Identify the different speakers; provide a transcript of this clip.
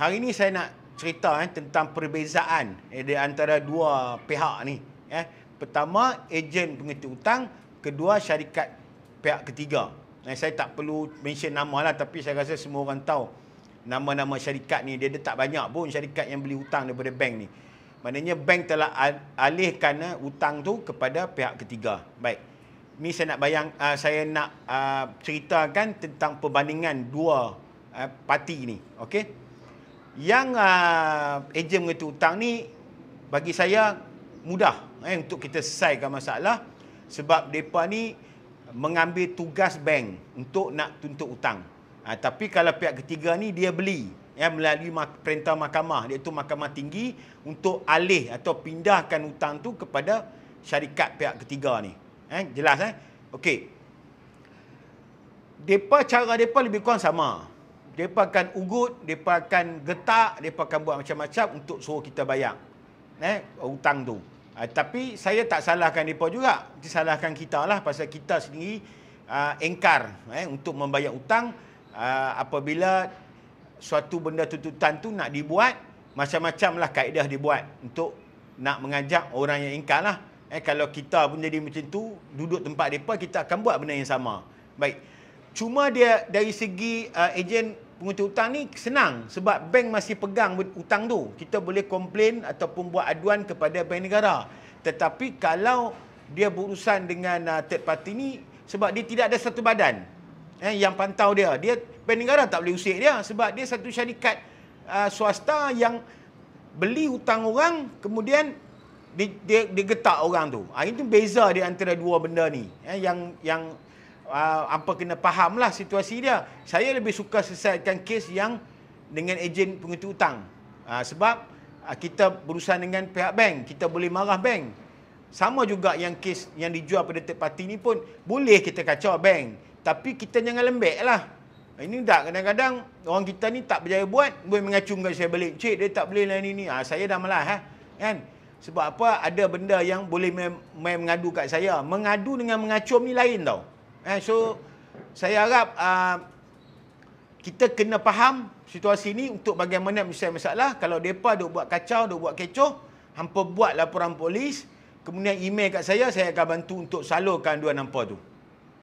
Speaker 1: Hari ini saya nak cerita eh, tentang perbezaan eh, di antara dua pihak ni. Eh. Pertama, ejen pengerti hutang. Kedua, syarikat pihak ketiga. Eh, saya tak perlu mention nama lah tapi saya rasa semua orang tahu nama-nama syarikat ni. Dia ada tak banyak pun syarikat yang beli hutang daripada bank ni. Maknanya bank telah alihkan eh, hutang tu kepada pihak ketiga. Baik. Ini saya nak bayang, uh, saya nak uh, ceritakan tentang perbandingan dua uh, parti ini, okay? yang uh, ejen mengerti hutang ni bagi saya mudah eh, untuk kita selesaikan masalah sebab mereka ni mengambil tugas bank untuk nak tuntut hutang. Ha, ah, tapi kalau pihak ketiga ni dia beli ya, melalui mak- perintah mahkamah iaitu mahkamah tinggi untuk alih atau pindahkan hutang tu kepada syarikat pihak ketiga ni. Eh, jelas eh? Okey. Depa cara depa lebih kurang sama. Mereka akan ugut, mereka akan getak, mereka akan buat macam-macam untuk suruh kita bayar eh, hutang tu. Uh, tapi saya tak salahkan mereka juga. Dia salahkan kita lah pasal kita sendiri uh, engkar eh, untuk membayar hutang uh, apabila suatu benda tuntutan tu nak dibuat, macam-macam lah kaedah dibuat untuk nak mengajak orang yang engkar lah. Eh, kalau kita pun jadi macam tu, duduk tempat mereka, kita akan buat benda yang sama. Baik cuma dia dari segi uh, ejen pengutu hutang ni senang sebab bank masih pegang hutang tu kita boleh komplain ataupun buat aduan kepada bank negara tetapi kalau dia berurusan dengan uh, third party ni sebab dia tidak ada satu badan eh, yang pantau dia dia bank negara tak boleh usik dia sebab dia satu syarikat uh, swasta yang beli hutang orang kemudian dia, dia, dia getak orang tu. Ah ha, itu beza dia antara dua benda ni eh, yang yang uh, ah, apa kena lah situasi dia. Saya lebih suka selesaikan kes yang dengan ejen pengutu hutang. Uh, ah, sebab uh, kita berusaha dengan pihak bank, kita boleh marah bank. Sama juga yang kes yang dijual pada third party ni pun boleh kita kacau bank. Tapi kita jangan lembek lah. Ini tak kadang-kadang orang kita ni tak berjaya buat, boleh mengacungkan saya balik. Cik, dia tak boleh lain ini. Ha, saya dah malah. Ha? Kan? Sebab apa ada benda yang boleh main, main mengadu kat saya. Mengadu dengan mengacung ni lain tau. Eh, so saya harap uh, kita kena faham situasi ini untuk bagaimana menyelesaikan masalah. Kalau depa dok buat kacau, dok buat kecoh, hampa buat laporan polis, kemudian email kat saya, saya akan bantu untuk salurkan dua nampak tu.